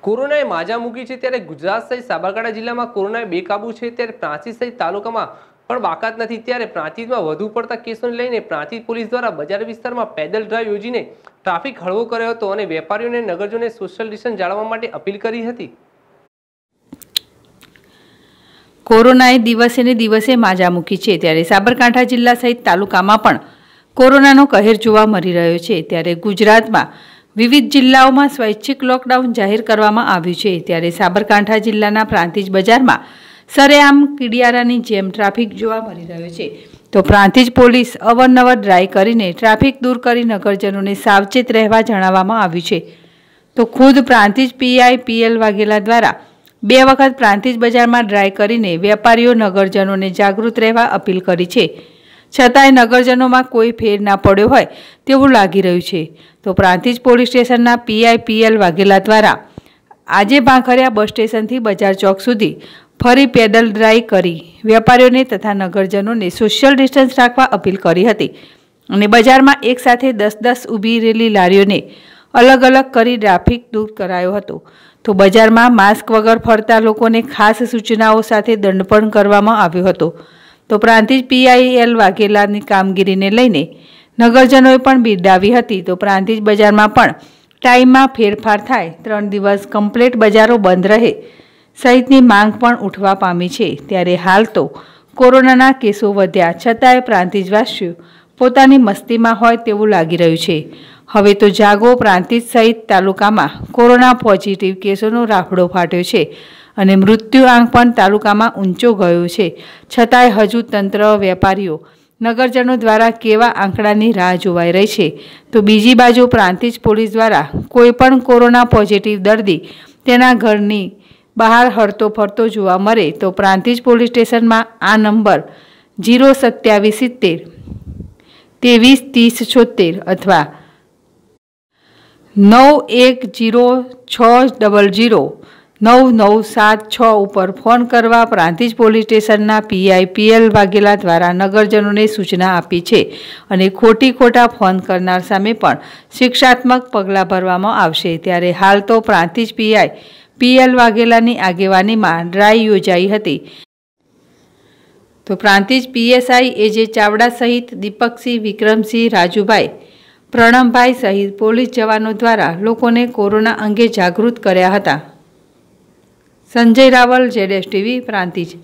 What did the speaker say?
કોરોનાએ માજા મૂકી છે ત્યારે ગુજરાત સહિત સાબરકાંઠા જિલ્લામાં કોરોના બેકાબુ છે ત્યારે પ્રાંચી સહિત તાલુકામાં પણ બાકાત નથી ત્યારે પ્રાંતિજમાં વધુ પડતા કેસોને લઈને પ્રાંતિજ પોલીસ દ્વારા બજાર વિસ્તારમાં પેદલ ડ્રાઈવ યોજીને ટ્રાફિક હળવો કર્યો હતો અને વેપારીઓને નગરજોને સોશિયલ ડિસ્ટન્સ જાળવવા માટે અપીલ કરી હતી કોરોનાએ દિવસે ને દિવસે માજા મૂકી છે ત્યારે સાબરકાંઠા જિલ્લા સહિત તાલુકામાં પણ કોરોનાનો કહેર જોવા મળી રહ્યો છે ત્યારે ગુજરાતમાં વિવિધ જિલ્લાઓમાં સ્વૈચ્છિક લોકડાઉન જાહેર કરવામાં આવ્યું છે ત્યારે સાબરકાંઠા જિલ્લાના પ્રાંતિજ બજારમાં સરેઆમ કિડિયારાની જેમ ટ્રાફિક જોવા મળી રહ્યો છે તો પ્રાંતિજ પોલીસ અવરનવર ડ્રાય કરીને ટ્રાફિક દૂર કરી નગરજનોને સાવચેત રહેવા જણાવવામાં આવ્યું છે તો ખુદ પ્રાંતિજ પીઆઈ પીએલ વાઘેલા દ્વારા બે વખત પ્રાંતિજ બજારમાં ડ્રાય કરીને વેપારીઓ નગરજનોને જાગૃત રહેવા અપીલ કરી છે છતાંય નગરજનોમાં કોઈ ફેર ના પડ્યો હોય તેવું લાગી રહ્યું છે તો પ્રાંતિજ પોલીસ સ્ટેશનના પીઆઈપીએલ વાઘેલા દ્વારા આજે ભાંખરિયા બસ સ્ટેશનથી બજાર ચોક સુધી ફરી પેદલ ડ્રાઈવ કરી વેપારીઓને તથા નગરજનોને સોશિયલ ડિસ્ટન્સ રાખવા અપીલ કરી હતી અને બજારમાં એક સાથે દસ દસ ઊભી રહેલી લારીઓને અલગ અલગ કરી ટ્રાફિક દૂર કરાયો હતો તો બજારમાં માસ્ક વગર ફરતા લોકોને ખાસ સૂચનાઓ સાથે દંડ પણ કરવામાં આવ્યો હતો તો પ્રાંતિજ પીઆઈએલ વાઘેલાની કામગીરીને લઈને નગરજનોએ પણ બિરદાવી હતી તો પ્રાંતિજ બજારમાં પણ ટાઈમમાં ફેરફાર થાય ત્રણ દિવસ કમ્પ્લેટ બજારો બંધ રહે સહિતની માંગ પણ ઉઠવા પામી છે ત્યારે હાલ તો કોરોનાના કેસો વધ્યા છતાંય પ્રાંતિજવાસીઓ પોતાની મસ્તીમાં હોય તેવું લાગી રહ્યું છે હવે તો જાગો પ્રાંતિજ સહિત તાલુકામાં કોરોના પોઝિટિવ કેસોનો રાફડો ફાટ્યો છે અને મૃત્યુઆંક પણ તાલુકામાં ઊંચો ગયો છે છતાંય હજુ તંત્ર વેપારીઓ નગરજનો દ્વારા કેવા આંકડાની રાહ જોવાઈ રહી છે તો બીજી બાજુ પ્રાંતિજ પોલીસ દ્વારા કોઈપણ કોરોના પોઝિટિવ દર્દી તેના ઘરની બહાર હરતો ફરતો જોવા મળે તો પ્રાંતિજ પોલીસ સ્ટેશનમાં આ નંબર ઝીરો સત્યાવીસ સિત્તેર ત્રેવીસ ત્રીસ છોતેર અથવા નવ એક જીરો છ ડબલ જીરો નવ નવ સાત છ ઉપર ફોન કરવા પ્રાંતિજ પોલીસ સ્ટેશનના પીઆઈ પીએલ વાઘેલા દ્વારા નગરજનોને સૂચના આપી છે અને ખોટી ખોટા ફોન કરનાર સામે પણ શિક્ષાત્મક પગલાં ભરવામાં આવશે ત્યારે હાલ તો પ્રાંતિજ પીઆઈ પીએલ વાઘેલાની આગેવાનીમાં ડ્રાય યોજાઈ હતી તો પ્રાંતિજ પીએસઆઈ એજે ચાવડા સહિત દીપકસિંહ વિક્રમસિંહ રાજુભાઈ પ્રણમભાઈ સહિત પોલીસ જવાનો દ્વારા લોકોને કોરોના અંગે જાગૃત કર્યા હતા Sanjay Raval Z S TV Prantij